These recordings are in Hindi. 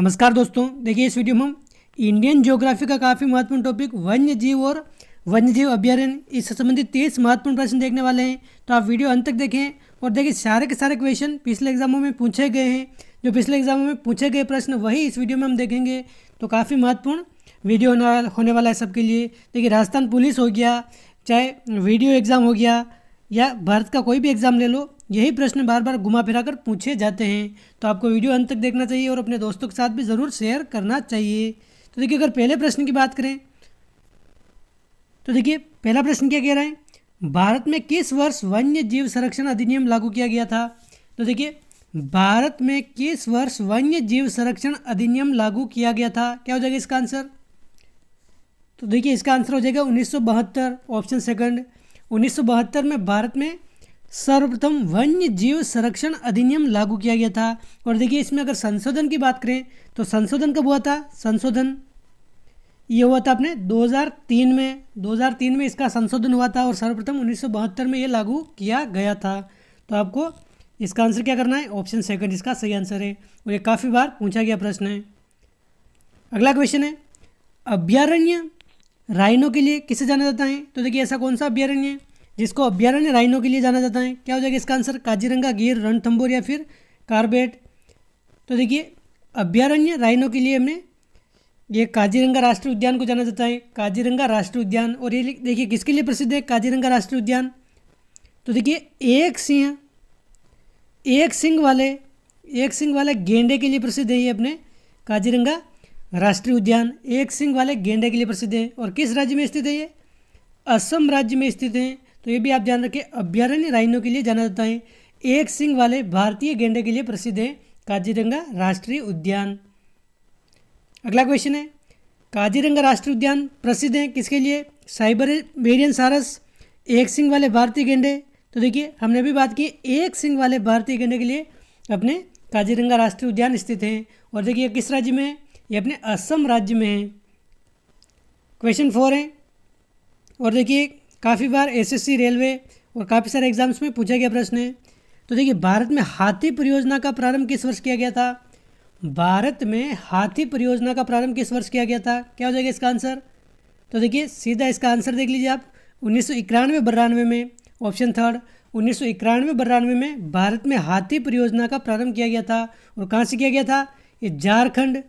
नमस्कार दोस्तों देखिए इस वीडियो में हम इंडियन ज्योग्राफी का काफ़ी महत्वपूर्ण टॉपिक वन्य जीव और वन्य जीव अभ्यारण्य इससे संबंधित तेईस महत्वपूर्ण प्रश्न देखने वाले हैं तो आप वीडियो अंत तक देखें और देखिए सारे के सारे क्वेश्चन पिछले एग्जामों में पूछे गए हैं जो पिछले एग्जामों में पूछे गए प्रश्न वही इस वीडियो में हम देखेंगे तो काफ़ी महत्वपूर्ण वीडियो होने वाला है सबके लिए देखिए राजस्थान पुलिस हो गया चाहे वीडियो एग्ज़ाम हो गया या भारत का कोई भी एग्ज़ाम ले लो यही प्रश्न बार बार घुमा फिरा कर पूछे जाते हैं तो आपको वीडियो अंत तक देखना चाहिए और अपने दोस्तों के साथ भी ज़रूर शेयर करना चाहिए तो देखिए अगर पहले प्रश्न की बात करें तो देखिए पहला प्रश्न क्या कह रहा है भारत में किस वर्ष वन्य जीव संरक्षण अधिनियम लागू किया गया था तो देखिए भारत में किस वर्ष वन्य जीव संरक्षण अधिनियम लागू किया गया था क्या हो जाएगा इसका आंसर तो देखिए इसका आंसर हो जाएगा उन्नीस ऑप्शन सेकंड उन्नीस में भारत में सर्वप्रथम वन्य जीव संरक्षण अधिनियम लागू किया गया था और देखिए इसमें अगर संशोधन की बात करें तो संशोधन कब हुआ था संशोधन ये हुआ था अपने 2003 में 2003 में इसका संशोधन हुआ था और सर्वप्रथम उन्नीस में ये लागू किया गया था तो आपको इसका आंसर क्या करना है ऑप्शन सेकंड इसका सही आंसर है और ये काफ़ी बार पूछा गया प्रश्न है अगला क्वेश्चन है अभ्यारण्य राइनों के लिए किसे जाना जाता है तो देखिए ऐसा कौन सा अभ्यारण्य है जिसको अभ्यारण्य राइनो के लिए जाना जाता है क्या हो जाएगा इसका आंसर काजीरंगा गिर रणथम्बोर या फिर कार्बेट तो देखिए अभ्यारण्य राइनो के लिए हमने ये काजीरंगा राष्ट्रीय उद्यान को जाना जाता है काजीरंगा राष्ट्रीय उद्यान और ये देखिए किसके लिए प्रसिद्ध है काजीरंगा राष्ट्रीय उद्यान तो देखिए एक सिंह एक सिंह वाले एक सिंह वाले गेंडे के लिए प्रसिद्ध है ये अपने काजीरंगा राष्ट्रीय उद्यान एक सिंह वाले गेंडे के लिए प्रसिद्ध है और किस राज्य में स्थित है ये असम राज्य में स्थित है तो ये भी आप ध्यान रखें अभ्यारण्य राइनो के लिए जाना जाता है एक सिंह वाले भारतीय गेंडे के लिए प्रसिद्ध है काजीरंगा राष्ट्रीय उद्यान अगला क्वेश्चन है काजीरंगा राष्ट्रीय उद्यान प्रसिद्ध है किसके लिए साइबर बेरियन सारस एक सिंह वाले भारतीय गेंडे तो देखिए हमने भी बात की एक सिंह वाले भारतीय गेंडे के लिए अपने काजीरंगा राष्ट्रीय उद्यान स्थित है और देखिए किस राज्य में है ये अपने असम राज्य में है क्वेश्चन फोर है और देखिए काफ़ी बार एसएससी रेलवे और काफ़ी सारे एग्जाम्स में पूछा गया प्रश्न है तो देखिए भारत में हाथी परियोजना का प्रारंभ किस वर्ष किया गया था भारत में हाथी परियोजना का प्रारंभ किस वर्ष किया गया था क्या हो जाएगा इसका आंसर तो देखिए सीधा इसका आंसर देख लीजिए आप उन्नीस सौ इक्यानवे में ऑप्शन थर्ड उन्नीस सौ इक्यानवे में भारत में हाथी परियोजना का प्रारंभ किया गया था और कहाँ से किया गया था ये झारखंड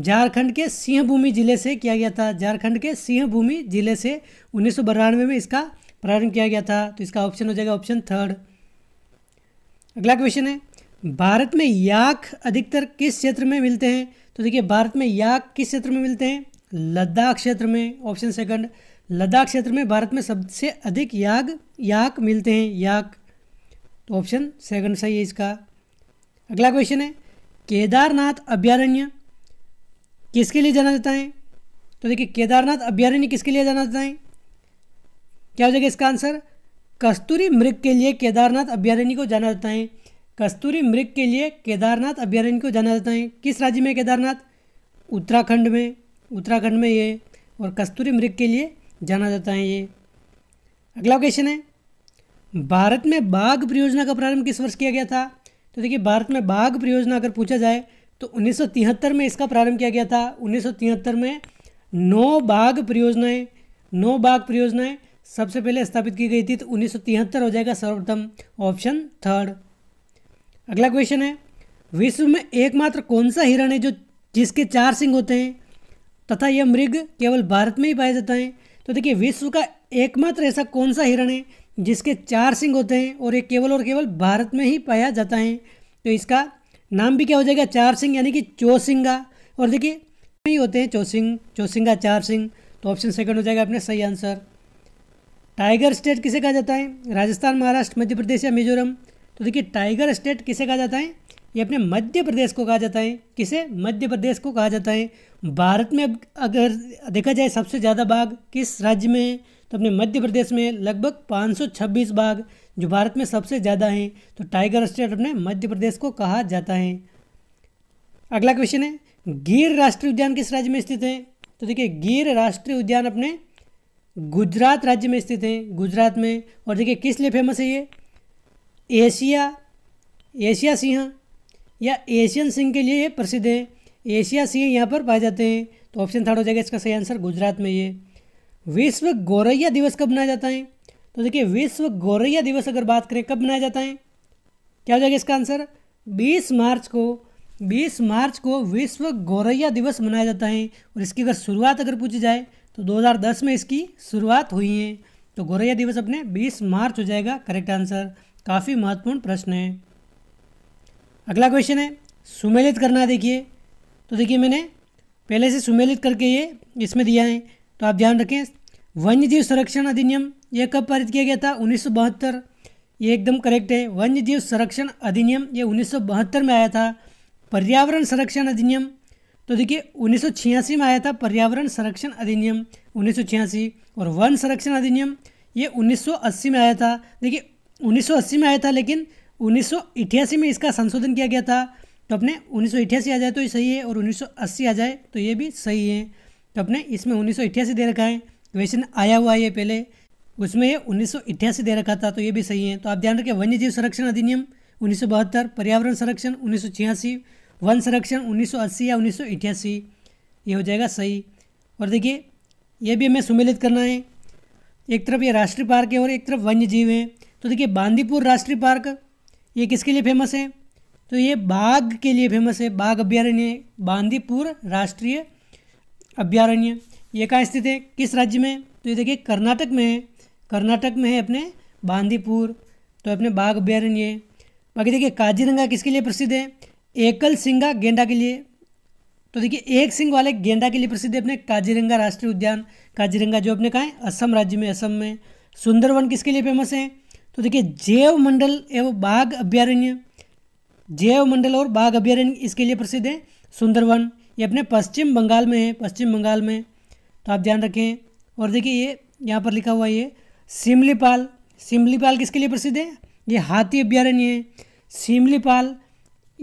झारखंड के सिंहभूमि जिले से किया गया था झारखंड के सिंहभूमि जिले से उन्नीस में इसका प्रारंभ किया गया था तो इसका ऑप्शन हो जाएगा ऑप्शन थर्ड अगला क्वेश्चन है भारत में याक अधिकतर किस क्षेत्र में मिलते हैं तो देखिए भारत में याक किस क्षेत्र में मिलते हैं लद्दाख क्षेत्र में ऑप्शन सेकंड लद्दाख क्षेत्र में भारत में सबसे अधिक याग याक मिलते हैं याक तो ऑप्शन सेकंड सही है इसका अगला क्वेश्चन है केदारनाथ अभ्यारण्य किसके लिए जाना जाता है तो देखिए केदारनाथ अभ्यारण्य किसके लिए जाना जाता है क्या हो जाएगा इसका आंसर कस्तूरी मृग के लिए केदारनाथ अभ्यारण्य को जाना जाता है कस्तूरी मृग के लिए केदारनाथ अभ्यारण्य को जाना जाता है किस राज्य में केदारनाथ उत्तराखंड में उत्तराखंड में ये और कस्तूरी मृग के लिए जाना जाता है ये अगला क्वेश्चन है भारत में बाघ परियोजना का प्रारंभ किस वर्ष किया गया था तो देखिए भारत में बाघ परियोजना अगर पूछा जाए तो 1973 में इसका प्रारंभ किया गया था 1973 में नौ बाघ परियोजनाएं नौ बाघ परियोजनाएं सबसे पहले स्थापित की गई थी तो 1973 हो जाएगा सर्वप्रथम ऑप्शन थर्ड अगला क्वेश्चन है विश्व में एकमात्र कौन सा हिरण है जो जिसके चार सिंह होते हैं तथा यह मृग केवल भारत में ही पाया जाता है तो देखिए विश्व का एकमात्र ऐसा कौन सा हिरण है जिसके चार सिंह होते हैं और ये केवल और केवल भारत में ही पाया जाता है तो इसका नाम भी क्या हो जाएगा चार सिंह यानी कि चौसिंगा और देखिए नहीं होते हैं चौसिंग चौसिंगा चार सिंह तो ऑप्शन सेकंड हो जाएगा अपने सही आंसर टाइगर स्टेट किसे कहा जाता है राजस्थान महाराष्ट्र मध्य प्रदेश या मिजोरम तो देखिए टाइगर स्टेट किसे कहा जाता है ये अपने मध्य प्रदेश को कहा जाता है किसे मध्य प्रदेश को कहा जाता है भारत में अगर देखा जाए सबसे ज़्यादा बाघ किस राज्य में तो अपने मध्य प्रदेश में लगभग 526 बाघ जो भारत में सबसे ज़्यादा हैं तो टाइगर स्टेट अपने मध्य प्रदेश को कहा जाता है अगला क्वेश्चन है गिर राष्ट्रीय उद्यान किस राज्य में स्थित है तो देखिए गिर राष्ट्रीय उद्यान अपने गुजरात राज्य में स्थित है गुजरात में और देखिए किस लिए फेमस है ये एशिया एशिया सिंह या एशियन सिंह के लिए प्रसिद्ध है एशिया सिंह यहाँ पर पाए जाते हैं तो ऑप्शन थर्ड हो जाएगा इसका सही आंसर गुजरात में ये विश्व गौरैया दिवस कब मनाया जाता है तो देखिए विश्व गौरैया दिवस अगर बात करें कब मनाया जाता है क्या हो जाएगा इसका आंसर 20 मार्च को 20 मार्च को विश्व गौरैया दिवस मनाया जाता है और इसकी अगर शुरुआत अगर पूछी जाए तो 2010 में इसकी शुरुआत हुई है तो गौरैया दिवस अपने 20 मार्च हो जाएगा करेक्ट आंसर काफ़ी महत्वपूर्ण प्रश्न है अगला क्वेश्चन है सुमेलित करना देखिए तो देखिए मैंने पहले से सुमेलित करके ये इसमें दिया है तो आप ध्यान रखें वन्य जीव संरक्षण अधिनियम यह कब पारित किया गया था उन्नीस ये एकदम करेक्ट है वन्य जीव संरक्षण अधिनियम ये उन्नीस में आया था पर्यावरण संरक्षण अधिनियम तो देखिए उन्नीस में आया था पर्यावरण संरक्षण अधिनियम उन्नीस और वन संरक्षण अधिनियम ये 1980 में आया था देखिए 1980 में आया था लेकिन उन्नीस में इसका संशोधन किया गया था तो अपने उन्नीस आ जाए तो ये सही है और 1980 आ जाए तो ये भी सही है तो अपने इसमें उन्नीस दे रखा है क्वेश्चन तो आया हुआ है पहले उसमें ये उन्नीस दे रखा था तो ये भी सही है तो आप ध्यान रखें वन्य जीव संरक्षण अधिनियम उन्नीस पर्यावरण संरक्षण उन्नीस वन संरक्षण 1980 या उन्नीस ये हो जाएगा सही और देखिए ये भी हमें सुमेलित करना है एक तरफ ये राष्ट्रीय पार्क है और एक तरफ वन्य जीव है तो देखिए बांदीपुर राष्ट्रीय पार्क ये किसके लिए फेमस है तो ये बाघ के लिए फेमस है बाघ अभ्यारण्य बांदीपुर राष्ट्रीय अभ्यारण्य ये कहाँ स्थित है किस राज्य में तो ये देखिए कर्नाटक में है कर्नाटक में है अपने बांदीपुर तो अपने बाघ अभ्यारण्य बाकी देखिए काजीरंगा किसके लिए प्रसिद्ध है एकल सिंगा गेंडा के लिए तो देखिए एक सिंह वाले गेंडा के लिए प्रसिद्ध है अपने काजीरंगा राष्ट्रीय उद्यान काजीरंगा जो अपने कहा है असम राज्य में असम में सुंदरवन किसके लिए फेमस है तो देखिए जैव मंडल एवं बाघ अभ्यारण्य जैव मंडल और बाघ अभ्यारण्य इसके लिए प्रसिद्ध है सुंदरवन ये अपने पश्चिम बंगाल में है पश्चिम बंगाल में तो आप ध्यान रखें और देखिए ये यहाँ पर लिखा हुआ ये सिमलीपाल सिमलीपाल किसके लिए प्रसिद्ध है ये हाथी अभ्यारण्य है सिमलीपाल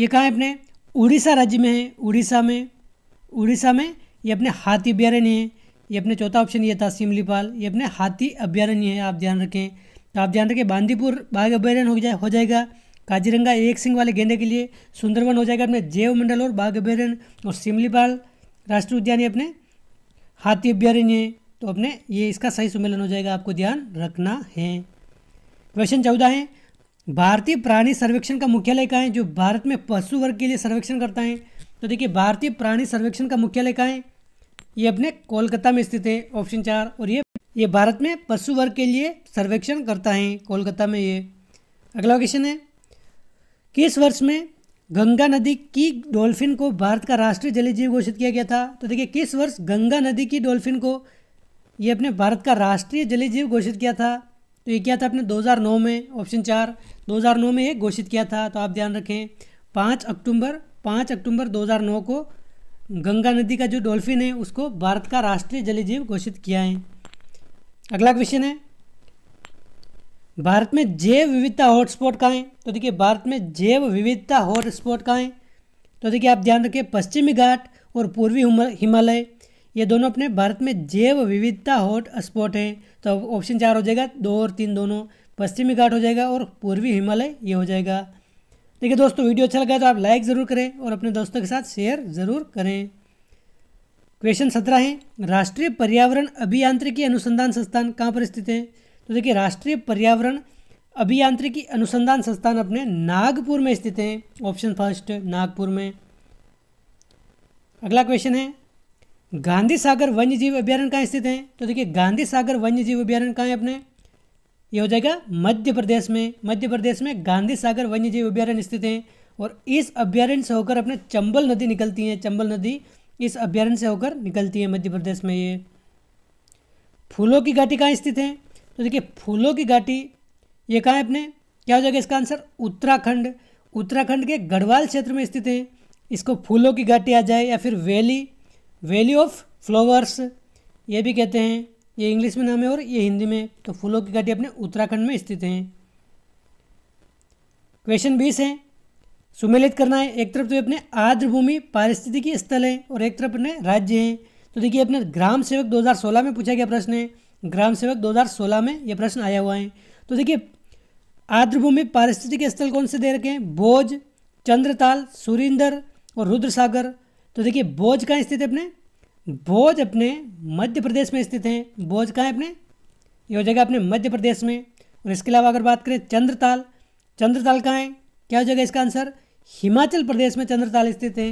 ये कहाँ है अपने उड़ीसा राज्य में है उड़ीसा में उड़ीसा में ये अपने हाथी अभ्यारण्य है ये अपने चौथा ऑप्शन ये था सिमलीपाल ये अपने हाथी अभ्यारण्य है आप ध्यान रखें तो आप ध्यान रखें बांदीपुर बाघ अभ्यारण्य हो जाए हो जाएगा काजीरंगा एक सिंह वाले गेंदे के लिए सुंदरवन हो जाएगा अपने जैव मंडल और बाघ अभ्यारण्य और सिमलीपाल राष्ट्रीय उद्यान ये अपने हाथी अभ्यारण्य तो अपने ये इसका सही सम्मेलन हो जाएगा आपको ध्यान रखना है क्वेश्चन चौदह है भारतीय प्राणी सर्वेक्षण का मुख्यालय कहाँ है जो भारत में पशु वर्ग के लिए सर्वेक्षण करता है तो देखिए भारतीय प्राणी सर्वेक्षण का मुख्यालय कहाँ है ये अपने कोलकाता में स्थित है ऑप्शन चार और ये ये भारत में पशु वर्ग के लिए सर्वेक्षण करता है कोलकाता में ये अगला क्वेश्चन है किस वर्ष में गंगा नदी की डॉल्फिन को भारत का राष्ट्रीय जलीय जीव घोषित किया गया था तो देखिए किस वर्ष गंगा नदी की डॉल्फिन को ये अपने भारत का राष्ट्रीय जलीय जीव घोषित किया था तो ये किया था अपने 2009 में ऑप्शन चार 2009 में ये घोषित किया था तो आप ध्यान रखें पाँच अक्टूबर पाँच अक्टूबर दो को गंगा नदी का जो डॉल्फिन है उसको भारत का राष्ट्रीय जलीय जीव घोषित किया है अगला क्वेश्चन है भारत में जैव विविधता हॉटस्पॉट कहाँ हैं तो देखिए भारत में जैव विविधता हॉटस्पॉट कहाँ हैं तो देखिए आप ध्यान रखिए पश्चिमी घाट और पूर्वी हिमालय ये दोनों अपने भारत में जैव विविधता हॉट स्पॉट है तो ऑप्शन चार हो जाएगा दो और तीन दोनों पश्चिमी घाट हो जाएगा और पूर्वी हिमालय ये हो जाएगा देखिए दोस्तों वीडियो अच्छा लगा तो आप लाइक ज़रूर करें और अपने दोस्तों के साथ शेयर ज़रूर करें क्वेश्चन सत्रह है राष्ट्रीय पर्यावरण अभियांत्रिकी अनुसंधान संस्थान कहाँ पर स्थित है तो देखिए राष्ट्रीय पर्यावरण अभियांत्रिकी अनुसंधान संस्थान अपने नागपुर में स्थित हैं ऑप्शन फर्स्ट नागपुर में अगला क्वेश्चन है गांधी सागर वन्य जीव अभ्यारण्य कहाँ स्थित हैं तो देखिए गांधी सागर वन्य जीव अभ्यारण्य कहाँ है अपने ये हो जाएगा मध्य प्रदेश में मध्य प्रदेश में गांधी सागर वन्य जीव अभ्यारण्य स्थित हैं और इस अभ्यारण्य से होकर अपने चंबल नदी निकलती है चंबल नदी इस अभ्यारण्य से होकर निकलती है मध्य प्रदेश में ये फूलों की घाटी कहाँ स्थित है तो देखिए फूलों की घाटी ये कहाँ है अपने क्या हो जाएगा इसका आंसर उत्तराखंड उत्तराखंड के गढ़वाल क्षेत्र में स्थित है इसको फूलों की घाटी आ जाए या फिर वैली वैली ऑफ फ्लावर्स ये भी कहते हैं ये इंग्लिश में नाम है और ये हिंदी में तो फूलों की घाटी अपने उत्तराखंड में स्थित हैं क्वेश्चन बीस है सुमेलित करना है एक तरफ तो अपने आर्द्र भूमि पारिस्थितिकी स्थल है और एक तरफ अपने राज्य हैं तो देखिए अपने ग्राम सेवक 2016 में पूछा गया प्रश्न है ग्राम सेवक 2016 में ये प्रश्न आया हुआ है तो देखिए आर्द्रभूमि पारिस्थितिक स्थल कौन से दे रखे हैं बोझ चंद्रताल सुरिंदर और रुद्रसागर तो देखिए भोज कहाँ स्थित है अपने बोझ अपने मध्य प्रदेश में स्थित हैं बोझ कहाँ है अपने ये हो जाएगा अपने मध्य प्रदेश में और इसके अलावा अगर बात करें चंद्रताल चंद्रताल कहाँ है क्या हो जाएगा इसका आंसर हिमाचल प्रदेश में चंद्रताल स्थित है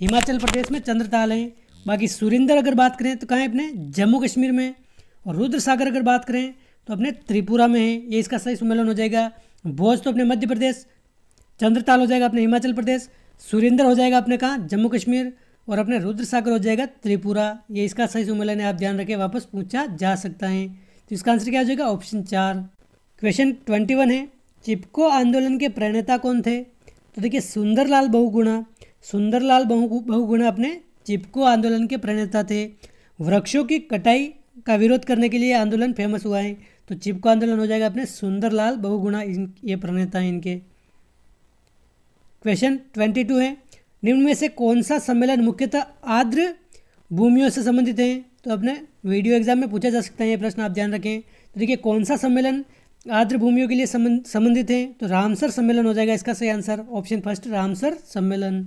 हिमाचल प्रदेश में चंद्रताल है बाकी सुरिंदर अगर बात करें तो कहाँ है अपने जम्मू कश्मीर में और रुद्र सागर अगर बात करें तो अपने त्रिपुरा में है ये इसका सही सम्मेलन हो जाएगा भोज तो अपने मध्य प्रदेश चंद्रताल हो जाएगा अपने हिमाचल प्रदेश सुरेंद्र हो जाएगा अपने कहाँ जम्मू कश्मीर और अपने रुद्र सागर हो जाएगा त्रिपुरा ये इसका सही सम्मेलन है आप ध्यान रखें वापस पूछा जा सकता है तो इसका आंसर क्या हो जाएगा ऑप्शन चार क्वेश्चन ट्वेंटी वन है चिपको आंदोलन के प्रणेता कौन थे तो देखिए सुंदरलाल बहुगुणा सुंदरलाल बहु बहुगुणा अपने चिपको आंदोलन के प्रणेता थे वृक्षों की कटाई का विरोध करने के लिए आंदोलन फेमस हुआ है तो चिपको आंदोलन हो जाएगा अपने सुंदरलाल बहुगुणा इन ये प्रणेता है इनके क्वेश्चन ट्वेंटी टू है निम्न में से कौन सा सम्मेलन मुख्यतः आर्द्र भूमियों से संबंधित है तो अपने वीडियो एग्जाम में पूछा जा सकता है ये प्रश्न आप ध्यान रखें तो देखिए कौन सा सम्मेलन आर्द्र भूमियों के लिए संबंधित है तो रामसर सम्मेलन हो जाएगा इसका सही आंसर ऑप्शन फर्स्ट रामसर सम्मेलन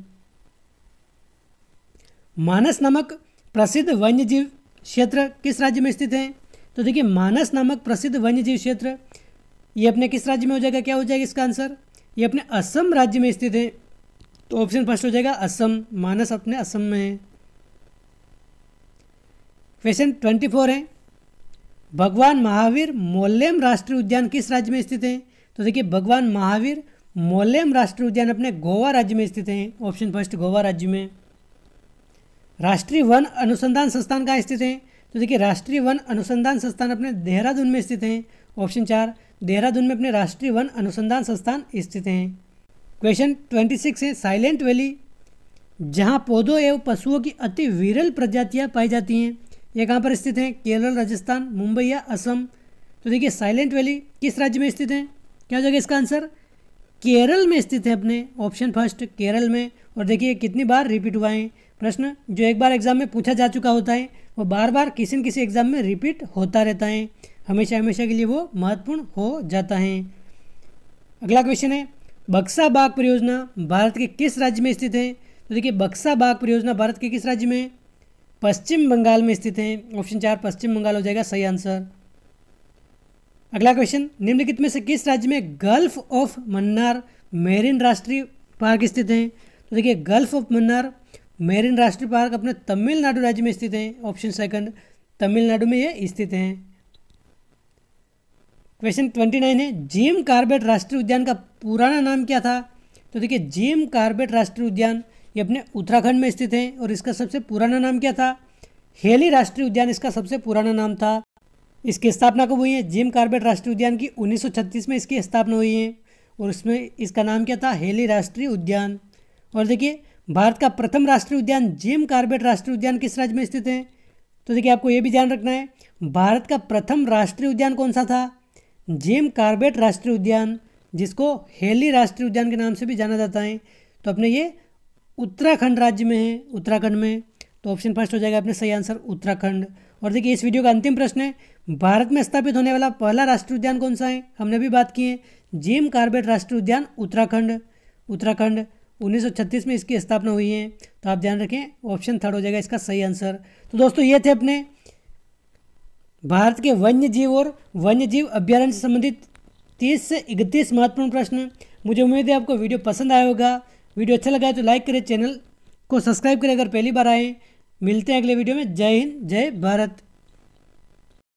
मानस नामक प्रसिद्ध वन्यजीव क्षेत्र किस राज्य में स्थित है तो देखिए मानस नामक प्रसिद्ध वन्यजीव क्षेत्र ये अपने किस राज्य में हो जाएगा क्या हो जाएगा इसका आंसर ये अपने असम राज्य में स्थित है तो ऑप्शन फर्स्ट हो जाएगा असम मानस अपने असम में है क्वेश्चन ट्वेंटी फोर है भगवान महावीर मोल्यम राष्ट्रीय उद्यान किस राज्य में स्थित है तो देखिए भगवान महावीर मोल्यम राष्ट्रीय उद्यान अपने गोवा राज्य में स्थित है ऑप्शन फर्स्ट गोवा राज्य में राष्ट्रीय वन अनुसंधान संस्थान कहाँ स्थित है तो देखिए राष्ट्रीय वन अनुसंधान संस्थान अपने देहरादून में स्थित हैं ऑप्शन चार देहरादून में अपने राष्ट्रीय वन अनुसंधान संस्थान स्थित हैं क्वेश्चन ट्वेंटी सिक्स है साइलेंट वैली जहाँ पौधों एवं पशुओं की अति विरल प्रजातियाँ पाई जाती हैं ये कहाँ पर स्थित हैं केरल राजस्थान मुंबई या असम तो देखिए साइलेंट वैली किस राज्य में स्थित है क्या हो जाएगा इसका आंसर केरल में स्थित है अपने ऑप्शन फर्स्ट केरल में और देखिए कितनी बार रिपीट हुआ है प्रश्न जो एक बार एग्जाम में पूछा जा चुका होता है वो बार बार किसी न किसी एग्जाम में रिपीट होता रहता है हमेशा हमेशा के लिए वो महत्वपूर्ण हो जाता है अगला क्वेश्चन है बक्सा बाग परियोजना भारत के किस राज्य में स्थित है तो देखिए बक्सा बाग परियोजना भारत के किस राज्य में पश्चिम बंगाल में स्थित है ऑप्शन चार पश्चिम बंगाल हो जाएगा सही आंसर अगला क्वेश्चन निम्नलिखित में से किस राज्य में गल्फ ऑफ मन्नार मेरिन राष्ट्रीय पार्क स्थित है तो देखिए गल्फ ऑफ मन्नार मेरिन राष्ट्रीय पार्क अपने तमिलनाडु राज्य में स्थित हैं ऑप्शन सेकंड तमिलनाडु में ये स्थित हैं क्वेश्चन ट्वेंटी नाइन है जेम कार्बेट राष्ट्रीय उद्यान का पुराना नाम क्या था तो देखिए जेम कार्बेट राष्ट्रीय उद्यान ये अपने उत्तराखंड में स्थित है और इसका सबसे पुराना नाम क्या था हेली राष्ट्रीय उद्यान इसका सबसे पुराना नाम था इसकी स्थापना कब हुई है जिम कार्बेट राष्ट्रीय उद्यान की 1936 में इसकी स्थापना हुई है और उसमें इसका नाम क्या था हेली राष्ट्रीय उद्यान और देखिए भारत का प्रथम राष्ट्रीय उद्यान जिम कार्बेट राष्ट्रीय उद्यान किस राज्य में स्थित है तो देखिए आपको ये भी ध्यान रखना है भारत का प्रथम राष्ट्रीय उद्यान कौन सा था जिम कार्बेट राष्ट्रीय उद्यान जिसको हेली राष्ट्रीय उद्यान के नाम से भी जाना जाता है तो अपने ये उत्तराखंड राज्य में है उत्तराखंड में तो ऑप्शन फर्स्ट हो जाएगा अपने सही आंसर उत्तराखंड और देखिए इस वीडियो का अंतिम प्रश्न है भारत में स्थापित होने वाला पहला राष्ट्रीय उद्यान कौन सा है हमने भी बात की है जिम कार्बेट राष्ट्रीय उद्यान उत्तराखंड उत्तराखंड 1936 में इसकी स्थापना हुई है तो आप ध्यान रखें ऑप्शन थर्ड हो जाएगा इसका सही आंसर तो दोस्तों ये थे अपने भारत के वन्य जीव और वन्य जीव अभ्यारण्य से संबंधित तीस से इकतीस महत्वपूर्ण प्रश्न मुझे उम्मीद है आपको वीडियो पसंद आया होगा वीडियो अच्छा लगा है तो लाइक करें चैनल को सब्सक्राइब करें अगर पहली बार आए मिलते हैं अगले वीडियो में जय हिंद जय भारत